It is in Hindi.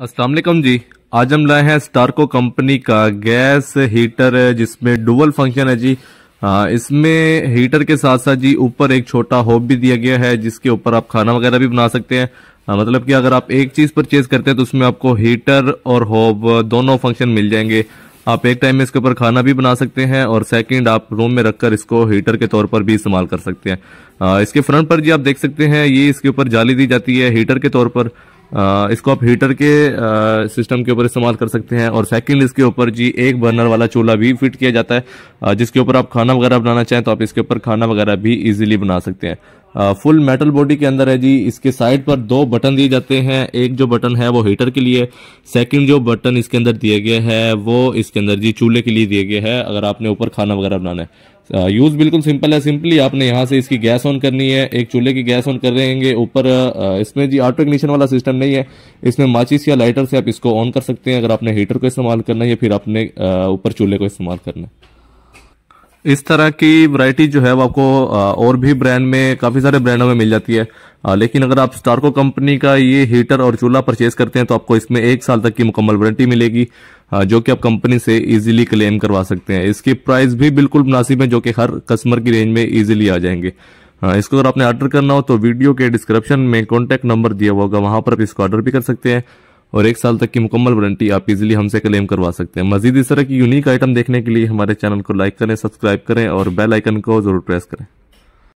असलम जी आज हम लाए हैं स्टारको कंपनी का गैस हीटर जिसमें डुअल फंक्शन है जी इसमें हीटर के साथ साथ जी ऊपर एक छोटा होब भी दिया गया है जिसके ऊपर आप खाना वगैरह भी बना सकते हैं आ, मतलब कि अगर आप एक चीज़ परचेज करते हैं तो उसमें आपको हीटर और होब दोनों फंक्शन मिल जाएंगे आप एक टाइम में इसके ऊपर खाना भी बना सकते हैं और सेकंड आप रूम में रखकर इसको हीटर के तौर पर भी इस्तेमाल कर सकते हैं इसके फ्रंट पर जी आप देख सकते हैं ये इसके ऊपर जाली दी जाती है हीटर के तौर पर इसको आप हीटर के सिस्टम के ऊपर इस्तेमाल कर सकते हैं और सेकंड इसके ऊपर जी एक बर्नर वाला चूल्हा भी फिट किया जाता है जिसके ऊपर आप खाना वगैरह बनाना चाहें तो आप इसके ऊपर खाना वगैरह भी इजीली बना सकते हैं फुल मेटल बॉडी के अंदर है जी इसके साइड पर दो बटन दिए जाते हैं एक जो बटन है वो हीटर के लिए सेकंड जो बटन इसके अंदर दिया गया है वो इसके अंदर जी चूल्हे के लिए दिया गया है अगर आपने ऊपर खाना वगैरह बनाना है यूज़ बिल्कुल सिंपल है सिंपली आपने यहाँ से इसकी गैस ऑन करनी है एक चूल्हे की गैस ऑन कर रहेंगे ऊपर इसमें जी ऑटो इग्निशन वाला सिस्टम नहीं है इसमें माचिस या लाइटर से आप इसको ऑन कर सकते हैं अगर आपने हीटर को इस्तेमाल करना है या फिर आपने ऊपर चूल्हे को इस्तेमाल करना है इस तरह की वैरायटी जो है वो आपको और भी ब्रांड में काफ़ी सारे ब्रांडों में मिल जाती है लेकिन अगर आप स्टारको कंपनी का ये हीटर और चूल्हा परचेज करते हैं तो आपको इसमें एक साल तक की मुकम्मल वारंटी मिलेगी जो कि आप कंपनी से इजीली क्लेम करवा सकते हैं इसकी प्राइस भी बिल्कुल मुनासिब है जो कि हर कस्टमर की रेंज में ईजिली आ जाएंगे इसको अगर आपने ऑर्डर करना हो तो वीडियो के डिस्क्रिप्शन में कॉन्टैक्ट नंबर दिया हुआ होगा वहाँ पर आप इसको ऑर्डर भी कर सकते हैं और एक साल तक की मुकम्मल वारंटी आप इजिली हमसे क्लेम करवा सकते हैं मजीद इस तरह की यूनिक आइटम देखने के लिए हमारे चैनल को लाइक करें सब्सक्राइब करें और बेल आइकन को जरूर प्रेस करें